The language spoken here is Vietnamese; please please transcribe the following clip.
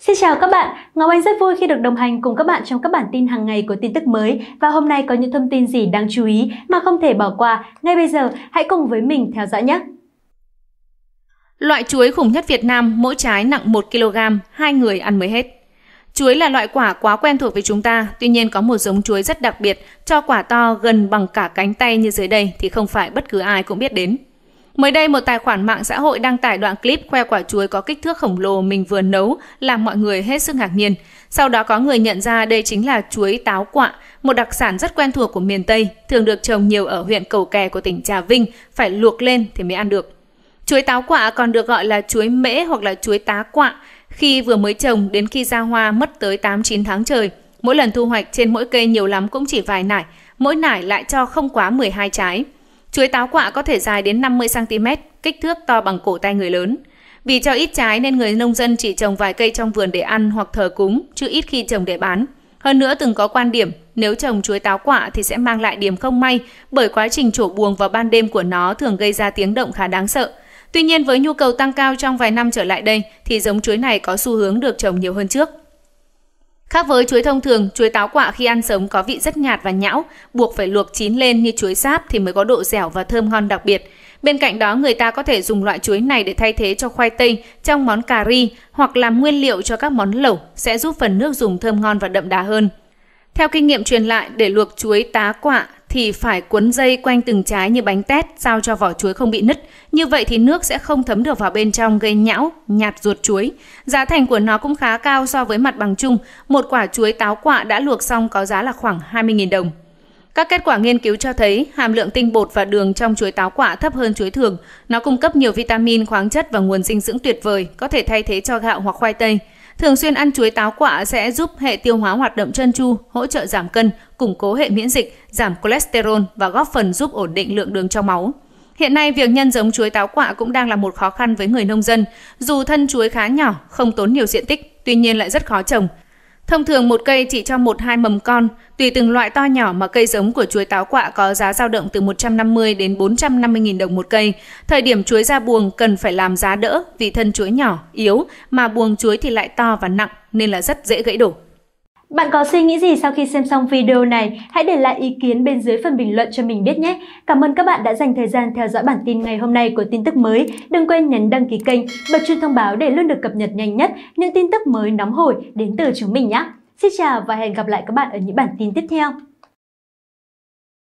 Xin chào các bạn, Ngọc Anh rất vui khi được đồng hành cùng các bạn trong các bản tin hàng ngày của tin tức mới và hôm nay có những thông tin gì đáng chú ý mà không thể bỏ qua. Ngay bây giờ, hãy cùng với mình theo dõi nhé! Loại chuối khủng nhất Việt Nam, mỗi trái nặng 1 kg, hai người ăn mới hết. Chuối là loại quả quá quen thuộc với chúng ta, tuy nhiên có một giống chuối rất đặc biệt, cho quả to gần bằng cả cánh tay như dưới đây thì không phải bất cứ ai cũng biết đến. Mới đây, một tài khoản mạng xã hội đăng tải đoạn clip khoe quả chuối có kích thước khổng lồ mình vừa nấu, làm mọi người hết sức ngạc nhiên. Sau đó có người nhận ra đây chính là chuối táo quạ, một đặc sản rất quen thuộc của miền Tây, thường được trồng nhiều ở huyện Cầu Kè của tỉnh Trà Vinh, phải luộc lên thì mới ăn được. Chuối táo quạ còn được gọi là chuối mễ hoặc là chuối tá quạ, khi vừa mới trồng đến khi ra hoa mất tới 8-9 tháng trời. Mỗi lần thu hoạch trên mỗi cây nhiều lắm cũng chỉ vài nải, mỗi nải lại cho không quá 12 trái. Chuối táo quạ có thể dài đến 50cm, kích thước to bằng cổ tay người lớn. Vì cho ít trái nên người nông dân chỉ trồng vài cây trong vườn để ăn hoặc thờ cúng, chứ ít khi trồng để bán. Hơn nữa từng có quan điểm, nếu trồng chuối táo quả thì sẽ mang lại điểm không may bởi quá trình trổ buồng vào ban đêm của nó thường gây ra tiếng động khá đáng sợ. Tuy nhiên với nhu cầu tăng cao trong vài năm trở lại đây thì giống chuối này có xu hướng được trồng nhiều hơn trước. Khác với chuối thông thường, chuối táo quạ khi ăn sống có vị rất nhạt và nhão, buộc phải luộc chín lên như chuối sáp thì mới có độ dẻo và thơm ngon đặc biệt. Bên cạnh đó, người ta có thể dùng loại chuối này để thay thế cho khoai tây trong món cà ri hoặc làm nguyên liệu cho các món lẩu sẽ giúp phần nước dùng thơm ngon và đậm đà hơn. Theo kinh nghiệm truyền lại, để luộc chuối tá quạ thì phải cuốn dây quanh từng trái như bánh tét sao cho vỏ chuối không bị nứt. Như vậy thì nước sẽ không thấm được vào bên trong gây nhão, nhạt ruột chuối. Giá thành của nó cũng khá cao so với mặt bằng chung. Một quả chuối táo quạ đã luộc xong có giá là khoảng 20.000 đồng. Các kết quả nghiên cứu cho thấy hàm lượng tinh bột và đường trong chuối táo quả thấp hơn chuối thường. Nó cung cấp nhiều vitamin, khoáng chất và nguồn dinh dưỡng tuyệt vời, có thể thay thế cho gạo hoặc khoai tây. Thường xuyên ăn chuối táo quả sẽ giúp hệ tiêu hóa hoạt động trơn chu hỗ trợ giảm cân, củng cố hệ miễn dịch, giảm cholesterol và góp phần giúp ổn định lượng đường trong máu. Hiện nay, việc nhân giống chuối táo quả cũng đang là một khó khăn với người nông dân. Dù thân chuối khá nhỏ, không tốn nhiều diện tích, tuy nhiên lại rất khó trồng. Thông thường một cây chỉ cho một hai mầm con, tùy từng loại to nhỏ mà cây giống của chuối táo quạ có giá dao động từ 150 đến 450 000 đồng một cây. Thời điểm chuối ra buồng cần phải làm giá đỡ vì thân chuối nhỏ, yếu mà buồng chuối thì lại to và nặng nên là rất dễ gãy đổ. Bạn có suy nghĩ gì sau khi xem xong video này? Hãy để lại ý kiến bên dưới phần bình luận cho mình biết nhé. Cảm ơn các bạn đã dành thời gian theo dõi bản tin ngày hôm nay của tin tức mới. Đừng quên nhấn đăng ký kênh, bật chuông thông báo để luôn được cập nhật nhanh nhất những tin tức mới nóng hổi đến từ chúng mình nhé. Xin chào và hẹn gặp lại các bạn ở những bản tin tiếp theo.